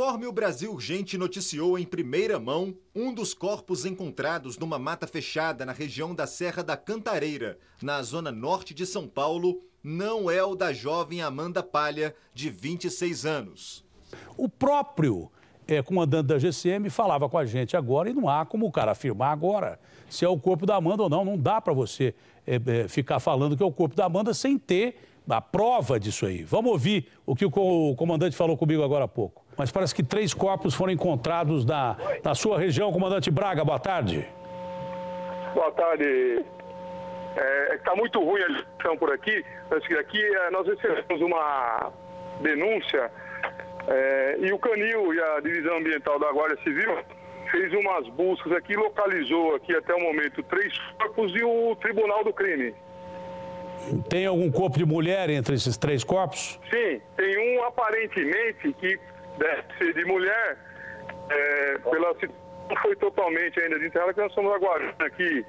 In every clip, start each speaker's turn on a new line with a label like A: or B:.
A: Conforme o Brasil Urgente noticiou em primeira mão, um dos corpos encontrados numa mata fechada na região da Serra da Cantareira, na zona norte de São Paulo, não é o da jovem Amanda Palha, de 26 anos. O
B: próprio é, comandante da GCM falava com a gente agora e não há como o cara afirmar agora se é o corpo da Amanda ou não. Não dá para você é, é, ficar falando que é o corpo da Amanda sem ter a prova disso aí. Vamos ouvir o que o comandante falou comigo agora há pouco mas parece que três corpos foram encontrados na, na sua região. Comandante Braga, boa tarde.
C: Boa tarde. É, é Está muito ruim a situação por aqui. Aqui é, nós recebemos uma denúncia é, e o Canil e a Divisão Ambiental da Guarda Civil fez umas buscas aqui, localizou aqui até o momento três corpos e o Tribunal do Crime.
B: Tem algum corpo de mulher entre esses três corpos?
C: Sim, tem um aparentemente que é, de mulher, é, pela situação foi totalmente ainda de interna, que nós estamos aguardando aqui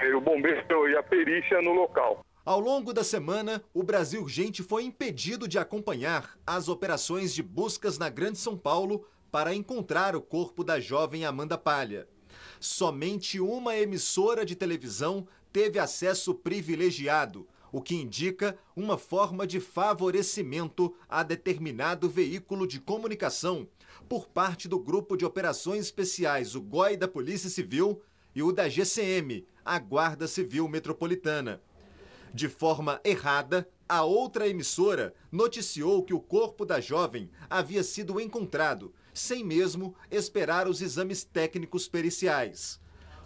C: é, o bombeiro e a perícia no local.
A: Ao longo da semana, o Brasil Urgente foi impedido de acompanhar as operações de buscas na Grande São Paulo para encontrar o corpo da jovem Amanda Palha. Somente uma emissora de televisão teve acesso privilegiado, o que indica uma forma de favorecimento a determinado veículo de comunicação por parte do Grupo de Operações Especiais, o GOI da Polícia Civil, e o da GCM, a Guarda Civil Metropolitana. De forma errada, a outra emissora noticiou que o corpo da jovem havia sido encontrado, sem mesmo esperar os exames técnicos periciais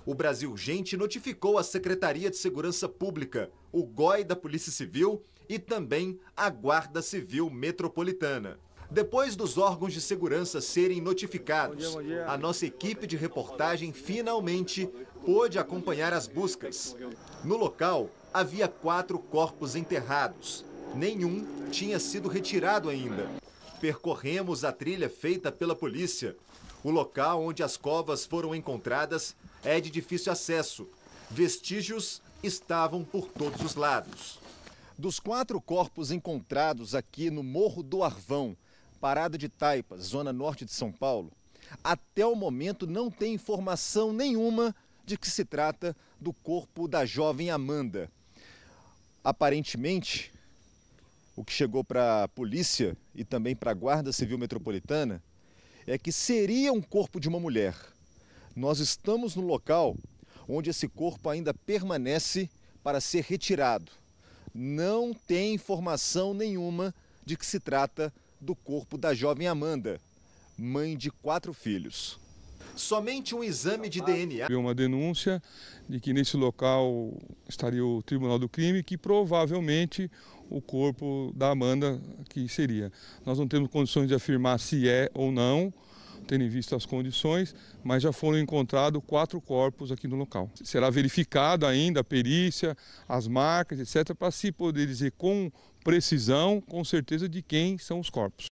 A: o Brasil Gente notificou a Secretaria de Segurança Pública, o GOI da Polícia Civil e também a Guarda Civil Metropolitana. Depois dos órgãos de segurança serem notificados, a nossa equipe de reportagem finalmente pôde acompanhar as buscas. No local, havia quatro corpos enterrados. Nenhum tinha sido retirado ainda. Percorremos a trilha feita pela polícia, o local onde as covas foram encontradas é de difícil acesso. Vestígios estavam por todos os lados. Dos quatro corpos encontrados aqui no Morro do Arvão, Parada de Taipa, zona norte de São Paulo, até o momento não tem informação nenhuma de que se trata do corpo da jovem Amanda. Aparentemente, o que chegou para a polícia e também para a Guarda Civil Metropolitana é que seria um corpo de uma mulher. Nós estamos no local onde esse corpo ainda permanece para ser retirado. Não tem informação nenhuma de que se trata do corpo da jovem Amanda, mãe de quatro filhos somente um exame de DNA. Havia
D: uma denúncia de que nesse local estaria o Tribunal do Crime, que provavelmente o corpo da Amanda que seria. Nós não temos condições de afirmar se é ou não, tendo em vista as condições, mas já foram encontrados quatro corpos aqui no local. Será verificado ainda a perícia, as marcas, etc., para se poder dizer com precisão, com certeza, de quem são os corpos.